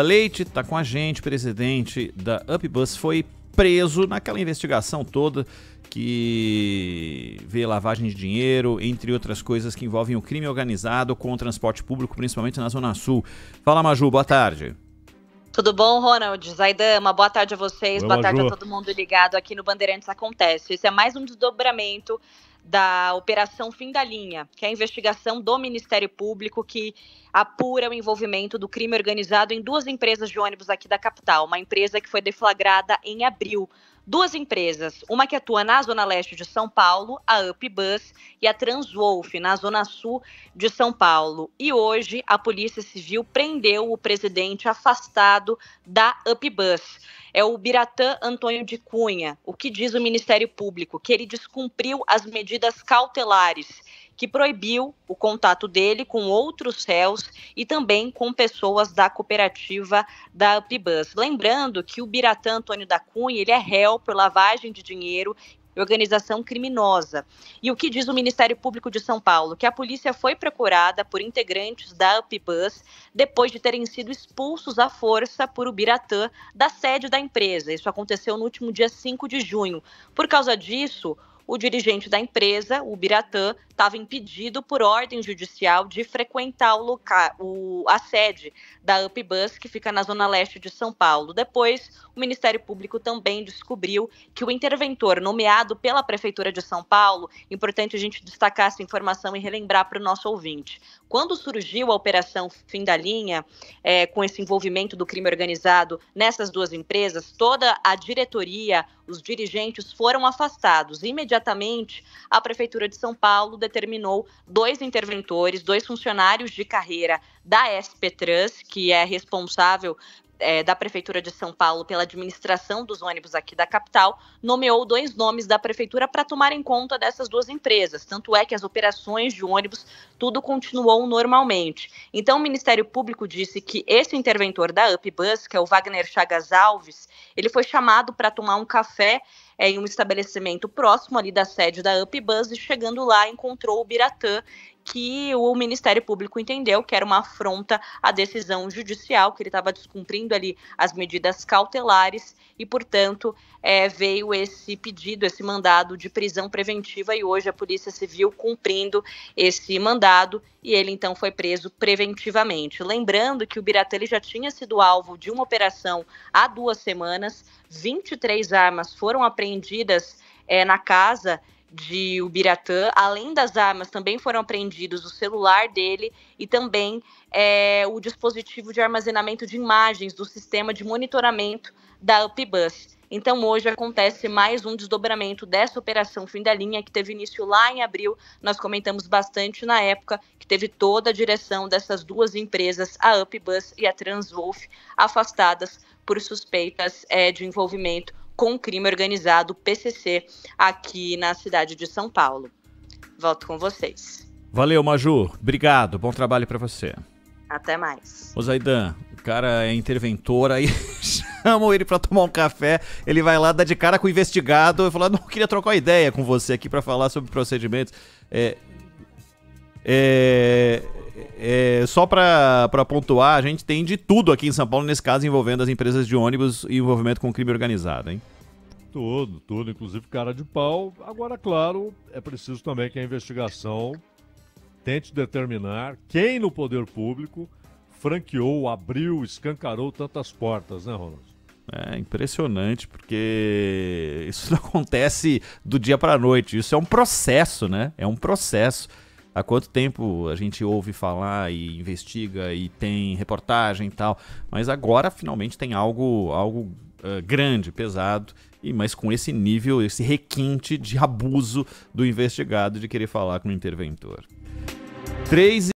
Leite está com a gente, presidente da Upbus, foi preso naquela investigação toda que vê lavagem de dinheiro, entre outras coisas que envolvem o crime organizado com o transporte público, principalmente na Zona Sul. Fala, Maju, boa tarde. Tudo bom, Ronald? Zaidama, boa tarde a vocês, Oi, boa Maju. tarde a todo mundo ligado aqui no Bandeirantes Acontece. Esse é mais um desdobramento da Operação Fim da Linha, que é a investigação do Ministério Público que apura o envolvimento do crime organizado em duas empresas de ônibus aqui da capital. Uma empresa que foi deflagrada em abril. Duas empresas, uma que atua na Zona Leste de São Paulo, a Up Bus, e a Transwolf, na Zona Sul de São Paulo. E hoje, a Polícia Civil prendeu o presidente afastado da Up Bus é o Biratã Antônio de Cunha, o que diz o Ministério Público, que ele descumpriu as medidas cautelares que proibiu o contato dele com outros réus e também com pessoas da cooperativa da Apribus. Lembrando que o Biratã Antônio da Cunha, ele é réu por lavagem de dinheiro organização criminosa. E o que diz o Ministério Público de São Paulo? Que a polícia foi procurada por integrantes da UpBus depois de terem sido expulsos à força por Ubiratã da sede da empresa. Isso aconteceu no último dia 5 de junho. Por causa disso, o dirigente da empresa, o Biratã, estava impedido por ordem judicial de frequentar o local, o, a sede da UpBus, que fica na zona leste de São Paulo. Depois, o Ministério Público também descobriu que o interventor nomeado pela Prefeitura de São Paulo, importante a gente destacar essa informação e relembrar para o nosso ouvinte. Quando surgiu a operação Fim da Linha, é, com esse envolvimento do crime organizado nessas duas empresas, toda a diretoria, os dirigentes foram afastados. Imediatamente, a Prefeitura de São Paulo determinou dois interventores, dois funcionários de carreira da SP Trans, que é responsável é, da Prefeitura de São Paulo pela administração dos ônibus aqui da capital, nomeou dois nomes da Prefeitura para tomarem conta dessas duas empresas. Tanto é que as operações de ônibus, tudo continuou normalmente. Então, o Ministério Público disse que esse interventor da UpBus, que é o Wagner Chagas Alves, ele foi chamado para tomar um café é, em um estabelecimento próximo ali da sede da UpBus e chegando lá encontrou o Biratã que o Ministério Público entendeu que era uma afronta à decisão judicial, que ele estava descumprindo ali as medidas cautelares e, portanto, é, veio esse pedido, esse mandado de prisão preventiva e hoje a Polícia Civil cumprindo esse mandado e ele então foi preso preventivamente. Lembrando que o Biratelli já tinha sido alvo de uma operação há duas semanas, 23 armas foram apreendidas é, na casa de Ubiratã, além das armas, também foram apreendidos o celular dele e também é, o dispositivo de armazenamento de imagens do sistema de monitoramento da UpBus. Então, hoje acontece mais um desdobramento dessa operação fim da linha, que teve início lá em abril. Nós comentamos bastante na época, que teve toda a direção dessas duas empresas, a UpBus e a Transwolf, afastadas por suspeitas é, de envolvimento com crime organizado, PCC, aqui na cidade de São Paulo. Volto com vocês. Valeu, Maju. Obrigado. Bom trabalho para você. Até mais. O Zaidan, o cara é interventor, aí chamam ele para tomar um café, ele vai lá, dá de cara com o investigado, eu falo, ah, não, queria trocar ideia com você aqui para falar sobre procedimentos. É, é, é, é, só para pontuar, a gente tem de tudo aqui em São Paulo, nesse caso envolvendo as empresas de ônibus e envolvimento com crime organizado, hein? Tudo, tudo, inclusive cara de pau. Agora, claro, é preciso também que a investigação tente determinar quem no poder público franqueou, abriu, escancarou tantas portas, né, Ronaldo? É impressionante, porque isso não acontece do dia para a noite. Isso é um processo, né? É um processo. Há quanto tempo a gente ouve falar e investiga e tem reportagem e tal, mas agora finalmente tem algo, algo uh, grande, pesado, e mas com esse nível, esse requinte de abuso do investigado de querer falar com o interventor. 3